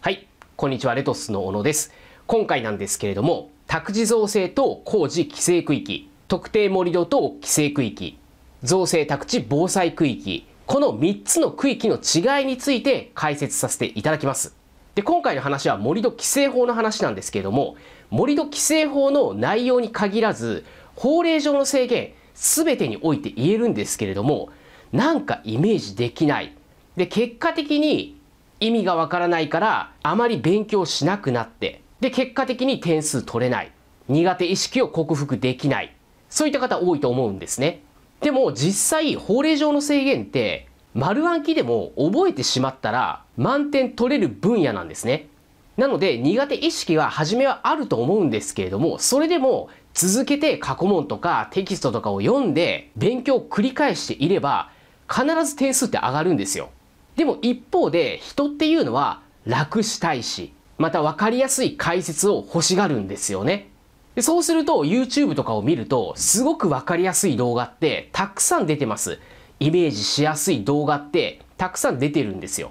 はい、こんにちは、レトスの小野です。今回なんですけれども、宅地造成と工事規制区域、特定盛土と規制区域、造成宅地防災区域、この3つの区域の違いについて解説させていただきます。で、今回の話は盛土規制法の話なんですけれども、盛土規制法の内容に限らず、法令上の制限、全てにおいて言えるんですけれども、なんかイメージできない。で、結果的に意味がわからないからあまり勉強しなくなってで結果的に点数取れない苦手意識を克服できないそういった方多いと思うんですねでも実際法令上の制限って丸暗記でも覚えてしまったら満点取れる分野なんですねなので苦手意識は初めはあると思うんですけれどもそれでも続けて過去問とかテキストとかを読んで勉強を繰り返していれば必ず点数って上がるんですよでも一方で人っていうのは楽したいし、また分かりやすい解説を欲しがるんですよね。でそうすると YouTube とかを見るとすごく分かりやすい動画ってたくさん出てます。イメージしやすい動画ってたくさん出てるんですよ。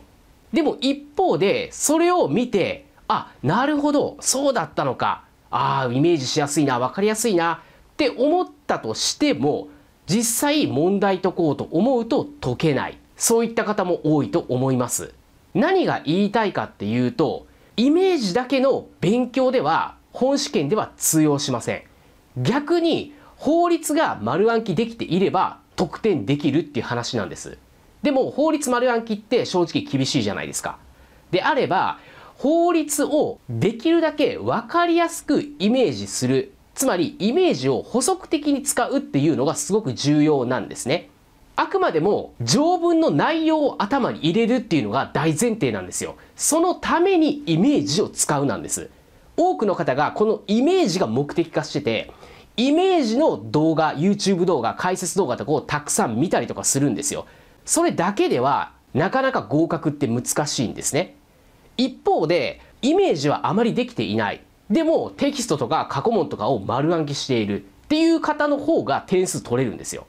でも一方でそれを見てあなるほどそうだったのかああイメージしやすいな分かりやすいなって思ったとしても実際問題解こうと思うと解けないそういった方も多いと思います。何が言いたいかっていうと、イメージだけの勉強では本試験では通用しません。逆に法律が丸暗記できていれば得点できるっていう話なんです。でも法律丸暗記って正直厳しいじゃないですか。であれば、法律をできるだけ分かりやすくイメージする。つまりイメージを補足的に使うっていうのがすごく重要なんですね。あくまでも条文の内容を頭に入れるっていうのが大前提なんですよ。そのためにイメージを使うなんです。多くの方がこのイメージが目的化してて、イメージの動画、YouTube 動画、解説動画とかをたくさん見たりとかするんですよ。それだけではなかなか合格って難しいんですね。一方で、イメージはあまりできていない。でもテキストとか過去問とかを丸暗記しているっていう方の方が点数取れるんですよ。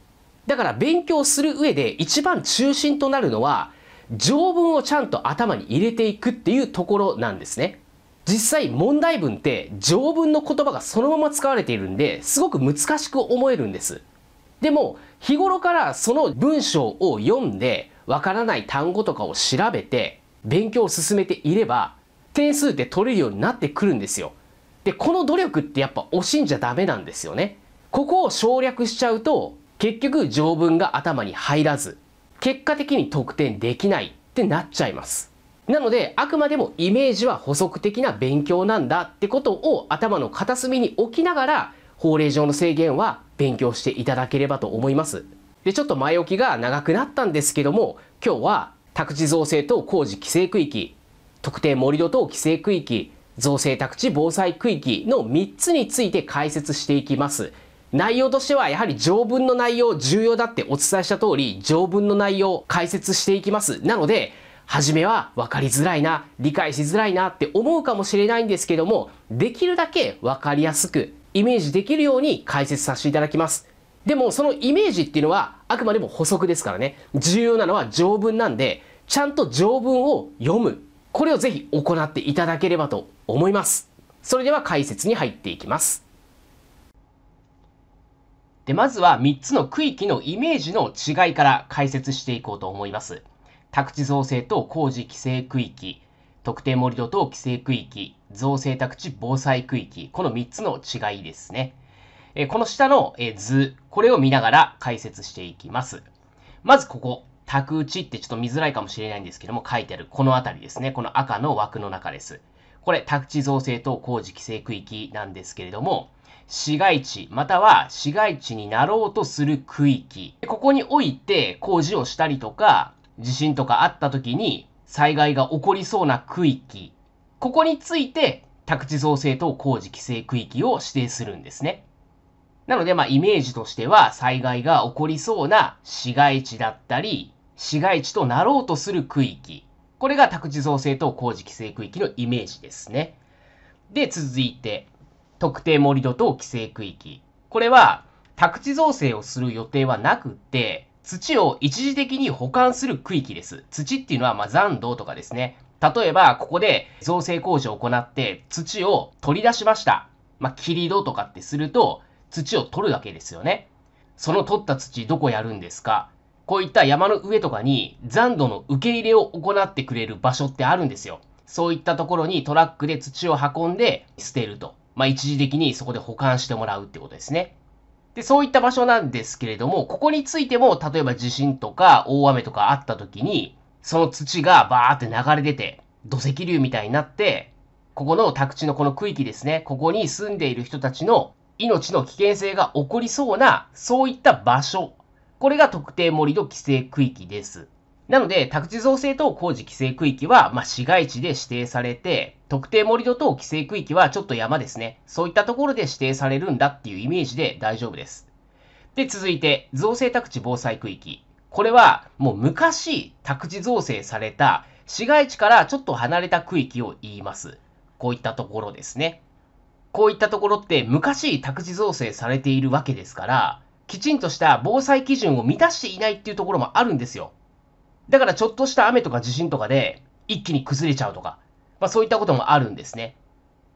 だから勉強する上で一番中心となるのは条文をちゃんと頭に入れていくっていうところなんですね。実際問題文って条文の言葉がそのまま使われているんですごく難しく思えるんです。でも日頃からその文章を読んでわからない単語とかを調べて勉強を進めていれば点数って取れるようになってくるんですよ。で、この努力ってやっぱ惜しんじゃダメなんですよね。ここを省略しちゃうと結局条文が頭に入らず、結果的に得点できないってなっちゃいます。なので、あくまでもイメージは補足的な勉強なんだってことを頭の片隅に置きながら、法令上の制限は勉強していただければと思います。で、ちょっと前置きが長くなったんですけども、今日は宅地造成等工事規制区域、特定盛土等規制区域、造成宅地防災区域の3つについて解説していきます。内容としてはやはり条文の内容重要だってお伝えした通り条文の内容解説していきます。なので初めは分かりづらいな理解しづらいなって思うかもしれないんですけどもできるだけ分かりやすくイメージできるように解説させていただきます。でもそのイメージっていうのはあくまでも補足ですからね重要なのは条文なんでちゃんと条文を読むこれをぜひ行っていただければと思います。それでは解説に入っていきます。で、まずは3つの区域のイメージの違いから解説していこうと思います。宅地造成と工事規制区域、特定盛土等規制区域、造成宅地防災区域、この3つの違いですね。えこの下の図、これを見ながら解説していきます。まずここ、宅地ってちょっと見づらいかもしれないんですけども、書いてあるこの辺りですね。この赤の枠の中です。これ、宅地造成と工事規制区域なんですけれども、市街地、または市街地になろうとする区域。ここにおいて工事をしたりとか、地震とかあった時に災害が起こりそうな区域。ここについて宅地造成等工事規制区域を指定するんですね。なので、まあ、イメージとしては、災害が起こりそうな市街地だったり、市街地となろうとする区域。これが宅地造成等工事規制区域のイメージですね。で、続いて、特定盛土等規制区域。これは、宅地造成をする予定はなくって、土を一時的に保管する区域です。土っていうのは、ま残土とかですね。例えば、ここで造成工事を行って、土を取り出しました。まあ、切り土とかってすると、土を取るわけですよね。その取った土、どこやるんですかこういった山の上とかに残土の受け入れを行ってくれる場所ってあるんですよ。そういったところにトラックで土を運んで捨てると。まあ、一時的にそこで保管してもらうってことですね。で、そういった場所なんですけれども、ここについても、例えば地震とか大雨とかあった時に、その土がバーって流れ出て、土石流みたいになって、ここの宅地のこの区域ですね、ここに住んでいる人たちの命の危険性が起こりそうな、そういった場所。これが特定盛土規制区域です。なので、宅地造成等工事規制区域は、まあ、市街地で指定されて、特定盛土等規制区域はちょっと山ですね。そういったところで指定されるんだっていうイメージで大丈夫です。で、続いて、造成宅地防災区域。これは、もう昔、宅地造成された、市街地からちょっと離れた区域を言います。こういったところですね。こういったところって昔宅地造成されているわけですから、きちんとした防災基準を満たしていないっていうところもあるんですよ。だからちょっとした雨とか地震とかで一気に崩れちゃうとか、まあそういったこともあるんですね。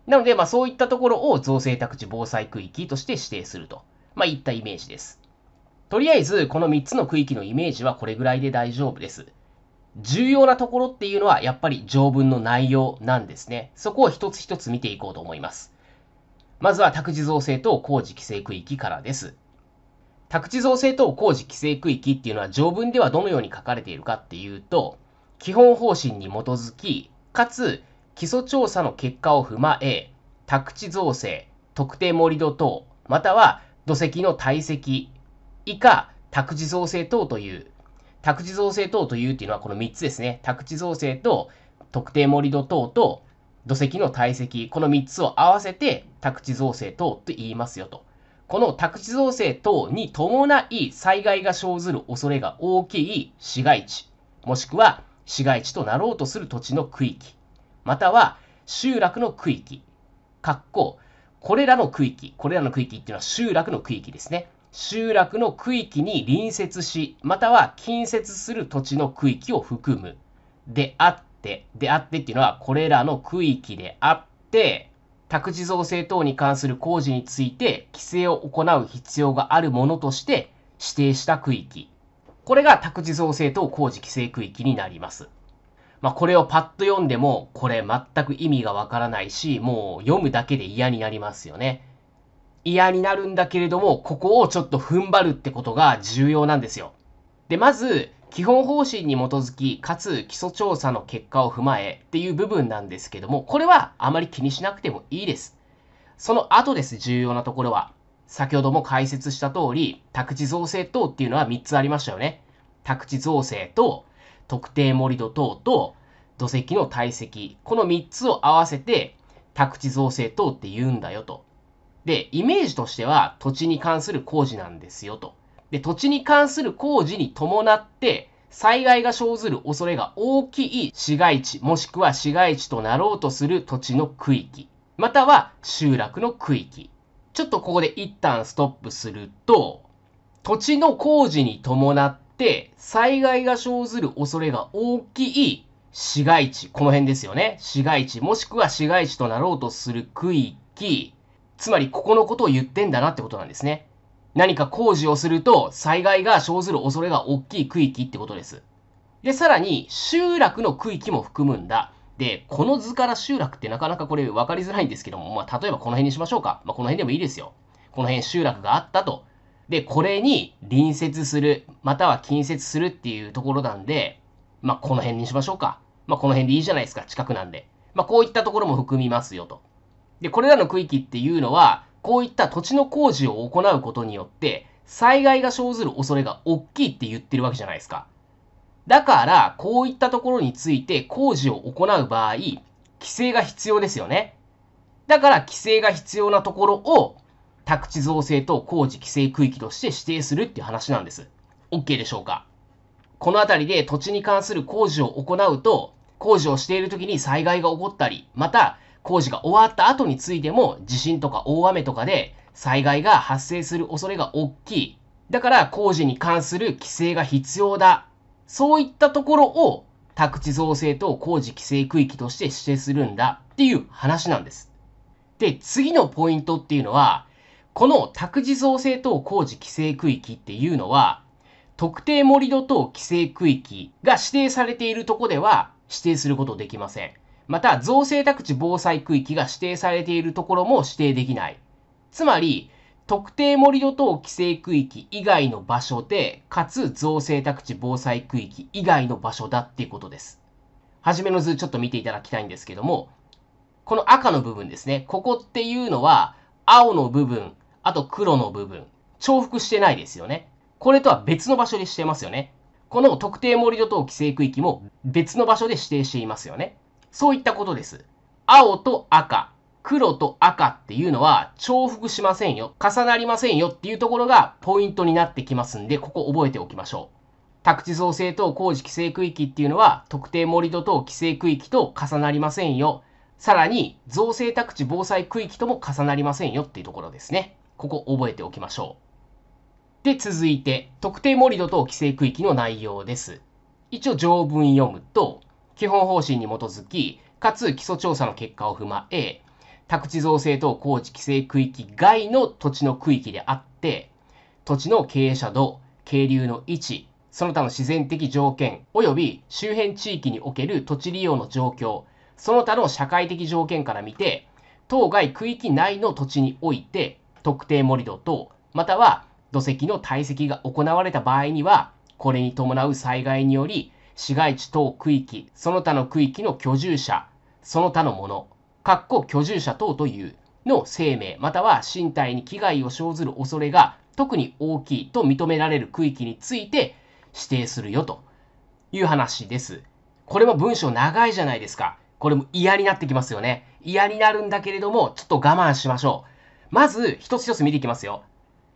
なので、まあそういったところを造成宅地防災区域として指定すると、まあいったイメージです。とりあえず、この3つの区域のイメージはこれぐらいで大丈夫です。重要なところっていうのはやっぱり条文の内容なんですね。そこを一つ一つ見ていこうと思います。まずは宅地造成と工事規制区域からです。宅地造成等工事規制区域っていうのは条文ではどのように書かれているかっていうと、基本方針に基づき、かつ基礎調査の結果を踏まえ、宅地造成、特定盛土等、または土石の堆積以下、宅地造成等という、宅地造成等というっていうのはこの3つですね。宅地造成と特定盛土等と土石の堆積、この3つを合わせて宅地造成等と言いますよと。この宅地造成等に伴い災害が生ずる恐れが大きい市街地、もしくは市街地となろうとする土地の区域、または集落の区域、括弧、これらの区域、これらの区域っていうのは集落の区域ですね。集落の区域に隣接し、または近接する土地の区域を含む。であって、であってっていうのは、これらの区域であって、宅地造成等に関する工事について規制を行う必要があるものとして指定した区域。これが宅地造成等工事規制区域になります。まあ、これをパッと読んでも、これ全く意味がわからないし、もう読むだけで嫌になりますよね。嫌になるんだけれども、ここをちょっと踏ん張るってことが重要なんですよ。で、まず、基本方針に基づき、かつ基礎調査の結果を踏まえっていう部分なんですけども、これはあまり気にしなくてもいいです。その後です、重要なところは。先ほども解説した通り、宅地造成等っていうのは3つありましたよね。宅地造成と、特定盛土等と、土石の堆積。この3つを合わせて、宅地造成等って言うんだよと。で、イメージとしては土地に関する工事なんですよと。で、土地に関する工事に伴って、災害が生ずる恐れが大きい市街地、もしくは市街地となろうとする土地の区域、または集落の区域。ちょっとここで一旦ストップすると、土地の工事に伴って災害が生ずる恐れが大きい市街地、この辺ですよね。市街地、もしくは市街地となろうとする区域、つまりここのことを言ってんだなってことなんですね。何か工事をすると災害が生ずる恐れが大きい区域ってことです。で、さらに集落の区域も含むんだ。で、この図から集落ってなかなかこれ分かりづらいんですけども、まあ、例えばこの辺にしましょうか。まあ、この辺でもいいですよ。この辺集落があったと。で、これに隣接する、または近接するっていうところなんで、まあ、この辺にしましょうか。まあ、この辺でいいじゃないですか。近くなんで。まあ、こういったところも含みますよと。で、これらの区域っていうのは、こういった土地の工事を行うことによって、災害が生ずる恐れが大きいって言ってるわけじゃないですか。だから、こういったところについて工事を行う場合、規制が必要ですよね。だから、規制が必要なところを、宅地造成と工事規制区域として指定するっていう話なんです。OK でしょうかこの辺りで土地に関する工事を行うと、工事をしている時に災害が起こったり、また工事が終わった後についても地震とか大雨とかで災害が発生する恐れが大きい。だから工事に関する規制が必要だ。そういったところを宅地造成と工事規制区域として指定するんだっていう話なんです。で、次のポイントっていうのは、この宅地造成等工事規制区域っていうのは、特定盛土等規制区域が指定されているとこでは指定することできません。また、造成宅地防災区域が指定されているところも指定できない。つまり、特定盛土等規制区域以外の場所で、かつ造成宅地防災区域以外の場所だっていうことです。はじめの図ちょっと見ていただきたいんですけども、この赤の部分ですね。ここっていうのは、青の部分、あと黒の部分、重複してないですよね。これとは別の場所でしてますよね。この特定盛土等規制区域も別の場所で指定していますよね。そういったことです。青と赤、黒と赤っていうのは重複しませんよ。重なりませんよっていうところがポイントになってきますんで、ここ覚えておきましょう。宅地造成等工事規制区域っていうのは特定盛土等規制区域と重なりませんよ。さらに造成宅地防災区域とも重なりませんよっていうところですね。ここ覚えておきましょう。で、続いて特定盛土等規制区域の内容です。一応条文読むと、基本方針に基づき、かつ基礎調査の結果を踏まえ、宅地造成等工事規制区域外の土地の区域であって、土地の経営者度、渓流の位置、その他の自然的条件、及び周辺地域における土地利用の状況、その他の社会的条件から見て、当該区域内の土地において、特定盛土等、または土石の堆積が行われた場合には、これに伴う災害により、市街地等区域、その他の区域の居住者、その他のもの、かっこ居住者等というの生命または身体に危害を生ずる恐れが特に大きいと認められる区域について指定するよという話です。これも文章長いじゃないですか。これも嫌になってきますよね。嫌になるんだけれども、ちょっと我慢しましょう。まず、一つ一つ見ていきますよ。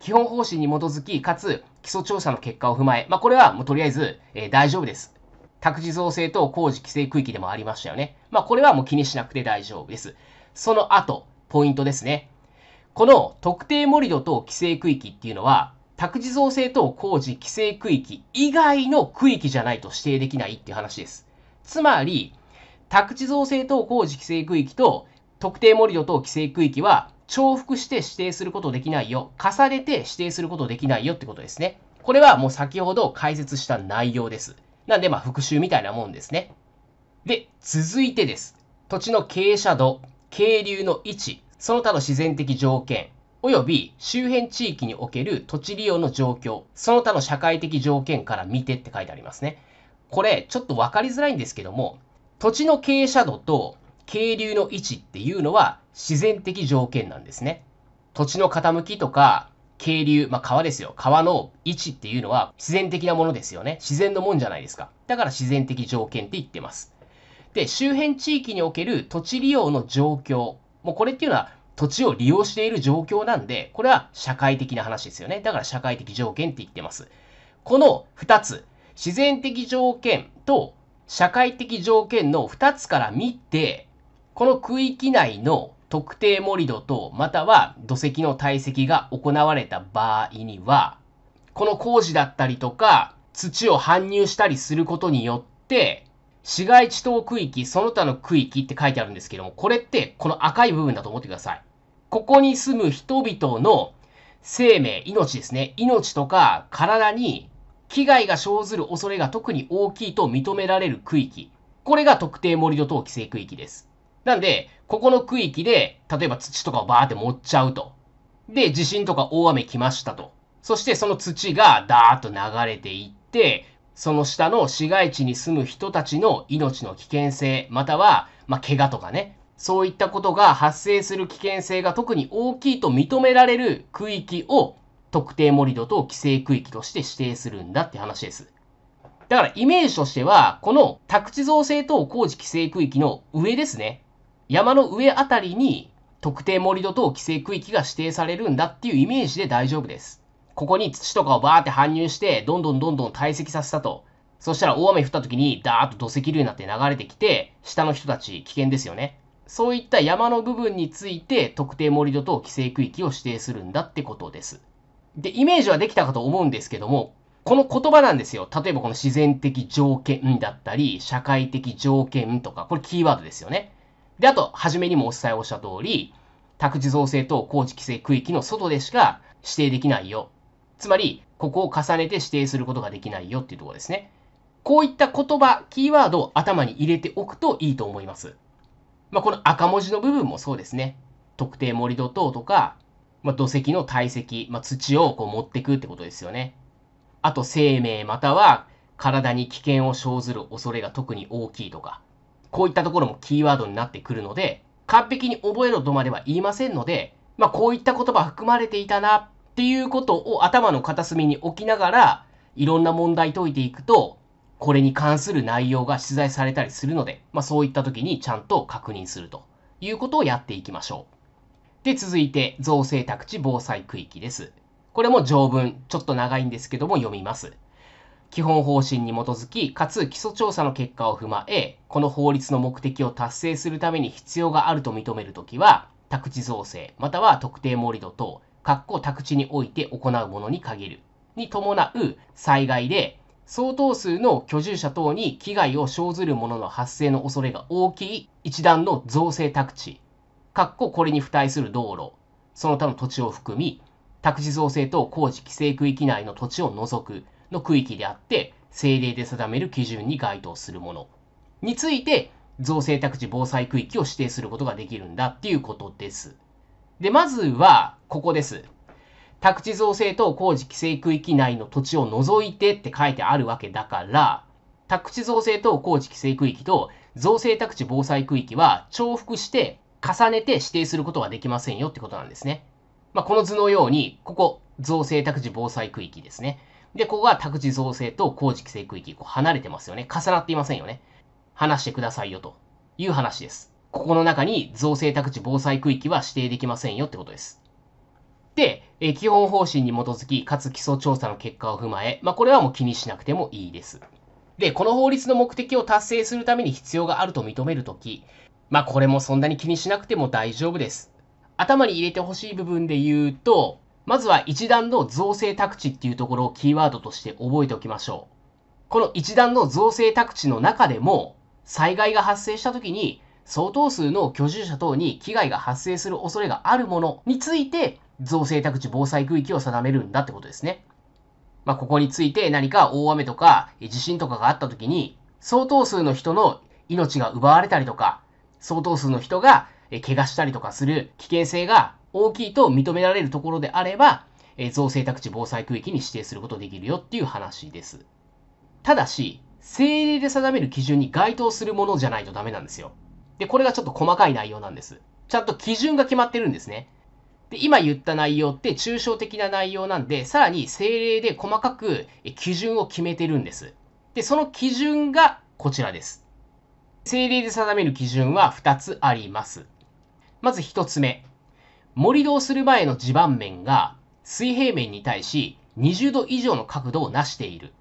基本方針に基づき、かつ基礎調査の結果を踏まえ、まあ、これはもうとりあえず、えー、大丈夫です。宅地造成等工事規制区域でもありましたよね。まあ、これはもう気にしなくて大丈夫です。その後、ポイントですね。この特定盛土等規制区域っていうのは、宅地造成等工事規制区域以外の区域じゃないと指定できないっていう話です。つまり、宅地造成等工事規制区域と特定盛土等規制区域は重複して指定することできないよ。重ねて指定することできないよってことですね。これはもう先ほど解説した内容です。なんで、まあ、復習みたいなもんですね。で、続いてです。土地の傾斜度、渓流の位置、その他の自然的条件、及び周辺地域における土地利用の状況、その他の社会的条件から見てって書いてありますね。これ、ちょっとわかりづらいんですけども、土地の傾斜度と渓流の位置っていうのは自然的条件なんですね。土地の傾きとか渓流、まあ、川ですよ。川の位置っていうのは自然的なものですよね。自然のもんじゃないですか。だから自然的条件って言ってます。で、周辺地域における土地利用の状況。もうこれっていうのは土地を利用している状況なんで、これは社会的な話ですよね。だから社会的条件って言ってます。この2つ、自然的条件と社会的条件の2つから見て、この区域内の特定盛土とまたは土石の堆積が行われた場合には、この工事だったりとか、土を搬入したりすることによって、市街地等区域、その他の区域って書いてあるんですけども、これってこの赤い部分だと思ってください。ここに住む人々の生命、命ですね。命とか体に危害が生ずる恐れが特に大きいと認められる区域。これが特定盛土等規制区域です。なんで、ここの区域で、例えば土とかをバーって盛っちゃうと。で、地震とか大雨来ましたと。そしてその土がダーッと流れていって、その下の市街地に住む人たちの命の危険性、または、まあ、怪我とかね、そういったことが発生する危険性が特に大きいと認められる区域を特定盛土と規制区域として指定するんだって話です。だからイメージとしては、この宅地造成等工事規制区域の上ですね。山の上あたりに特定盛土等規制区域が指定されるんだっていうイメージで大丈夫です。ここに土とかをバーって搬入して、どんどんどんどん堆積させたと。そしたら大雨降った時にダーッと土石流になって流れてきて、下の人たち危険ですよね。そういった山の部分について特定盛土等規制区域を指定するんだってことです。で、イメージはできたかと思うんですけども、この言葉なんですよ。例えばこの自然的条件だったり、社会的条件とか、これキーワードですよね。で、あと、初めにもお伝えをした通り、宅地造成と工事規制区域の外でしか指定できないよ。つまり、ここを重ねて指定することができないよっていうところですね。こういった言葉、キーワードを頭に入れておくといいと思います。まあ、この赤文字の部分もそうですね。特定盛土等とか、まあ、土石の堆積、まあ、土をこう持ってくってことですよね。あと、生命または体に危険を生ずる恐れが特に大きいとか、こういったところもキーワードになってくるので、完璧に覚えろとまでは言いませんので、まあ、こういった言葉含まれていたなっていうことを頭の片隅に置きながら、いろんな問題解いていくと、これに関する内容が出題されたりするので、まあ、そういった時にちゃんと確認するということをやっていきましょう。で、続いて、造成宅地防災区域です。これも条文、ちょっと長いんですけども読みます。基本方針に基づき、かつ基礎調査の結果を踏まえ、この法律の目的を達成するために必要があると認めるときは、宅地造成、または特定盛土等、括弧宅地において行うものに限る。に伴う災害で、相当数の居住者等に危害を生ずるものの発生の恐れが大きい一段の造成宅地、括弧これに付帯する道路、その他の土地を含み、宅地造成等工事規制区域内の土地を除く、の区域であって、政令で定める基準に該当するものについて、造成宅地防災区域を指定することができるんだっていうことです。で、まずは、ここです。宅地造成等工事規制区域内の土地を除いてって書いてあるわけだから、宅地造成等工事規制区域と造成宅地防災区域は重複して重ねて指定することはできませんよってことなんですね。まあ、この図のように、ここ、造成宅地防災区域ですね。で、ここが宅地造成と工事規制区域、こう離れてますよね。重なっていませんよね。話してくださいよという話です。ここの中に造成宅地防災区域は指定できませんよってことです。で、え基本方針に基づき、かつ基礎調査の結果を踏まえ、まあ、これはもう気にしなくてもいいです。で、この法律の目的を達成するために必要があると認めるとき、まあ、これもそんなに気にしなくても大丈夫です。頭に入れてほしい部分で言うと、まずは一段の造成宅地っていうところをキーワードとして覚えておきましょう。この一段の造成宅地の中でも、災害が発生した時に相当数の居住者等に危害が発生する恐れがあるものについて、造成宅地防災区域を定めるんだってことですね。まあ、ここについて何か大雨とか地震とかがあった時に、相当数の人の命が奪われたりとか、相当数の人が怪我したりとかする危険性が大きいと認められるところであれば、え造成宅地防災区域に指定することできるよっていう話です。ただし、政令で定める基準に該当するものじゃないとダメなんですよ。で、これがちょっと細かい内容なんです。ちゃんと基準が決まってるんですね。で、今言った内容って抽象的な内容なんで、さらに政令で細かく基準を決めてるんです。で、その基準がこちらです。政令で定める基準は2つあります。まず1つ目。盛り土をする前の地盤面が水平面に対し20度以上の角度を成している。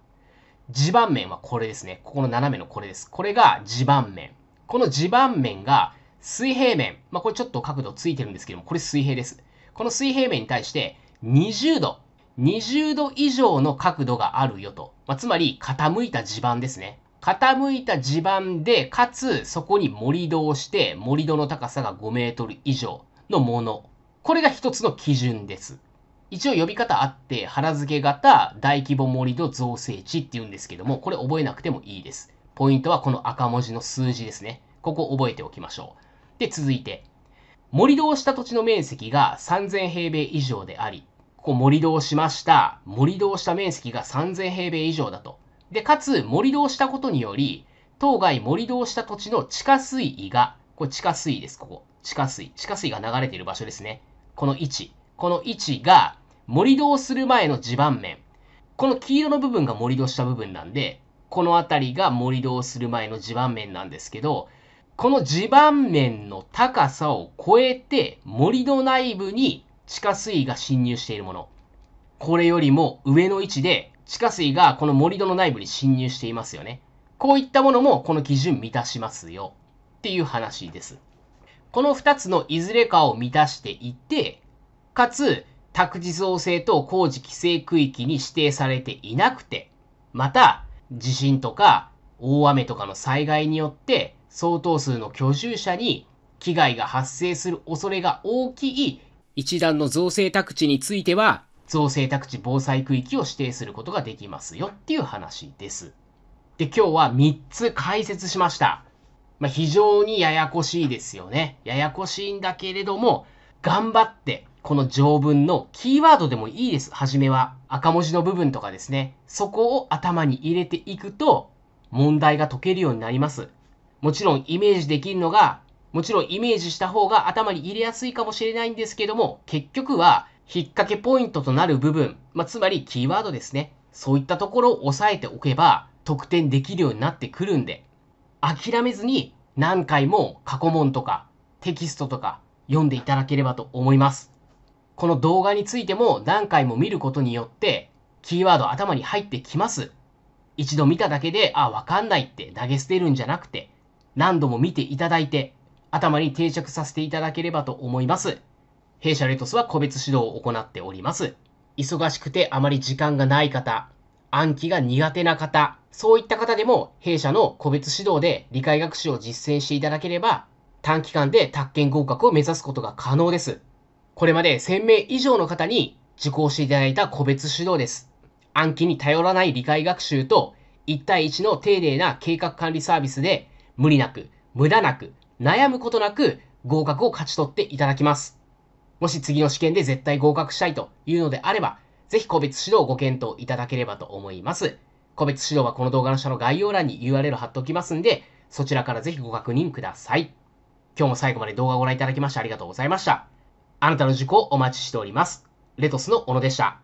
地盤面はこれですね。ここの斜めのこれです。これが地盤面。この地盤面が水平面。まあ、これちょっと角度ついてるんですけども、これ水平です。この水平面に対して20度、20度以上の角度があるよと。まあ、つまり傾いた地盤ですね。傾いた地盤で、かつそこに盛り土をして、盛り土の高さが5メートル以上のものこれが一つの基準です。一応呼び方あって、腹付け型大規模盛土造成地って言うんですけども、これ覚えなくてもいいです。ポイントはこの赤文字の数字ですね。ここ覚えておきましょう。で、続いて。盛土をした土地の面積が3000平米以上であり、ここ盛土をしました。盛土をした面積が3000平米以上だと。で、かつ、盛土をしたことにより、当該盛土をした土地の地下水位が、これ地下水位です、ここ。地下水。地下水が流れている場所ですね。この位置。この位置が盛り土をする前の地盤面。この黄色の部分が盛り土した部分なんで、この辺りが盛り土をする前の地盤面なんですけど、この地盤面の高さを超えて盛り土内部に地下水が侵入しているもの。これよりも上の位置で地下水がこの盛り土の内部に侵入していますよね。こういったものもこの基準満たしますよっていう話です。この2つのいずれかを満たしていて、かつ、宅地造成と工事規制区域に指定されていなくて、また、地震とか大雨とかの災害によって相当数の居住者に危害が発生する恐れが大きい一段の造成宅地については、造成宅地防災区域を指定することができますよっていう話です。で、今日は3つ解説しました。まあ、非常にややこしいですよね。ややこしいんだけれども、頑張って、この条文のキーワードでもいいです。初めは。赤文字の部分とかですね。そこを頭に入れていくと、問題が解けるようになります。もちろんイメージできるのが、もちろんイメージした方が頭に入れやすいかもしれないんですけども、結局は、引っ掛けポイントとなる部分、まあ、つまりキーワードですね。そういったところを押さえておけば、得点できるようになってくるんで、諦めずに何回も過去問とかテキストとか読んでいただければと思います。この動画についても何回も見ることによってキーワード頭に入ってきます。一度見ただけで、あ、わかんないって投げ捨てるんじゃなくて、何度も見ていただいて、頭に定着させていただければと思います。弊社レトスは個別指導を行っております。忙しくてあまり時間がない方、暗記が苦手な方、そういった方でも弊社の個別指導で理解学習を実践していただければ、短期間で宅建合格を目指すことが可能です。これまで1000名以上の方に受講していただいた個別指導です。暗記に頼らない理解学習と、1対1の丁寧な計画管理サービスで、無理なく、無駄なく、悩むことなく合格を勝ち取っていただきます。もし次の試験で絶対合格したいというのであれば、ぜひ個別指導をご検討いただければと思います。個別指導はこの動画の下の概要欄に URL 貼っておきますんで、そちらからぜひご確認ください。今日も最後まで動画をご覧いただきましてありがとうございました。あなたの受講をお待ちしております。レトスの小野でした。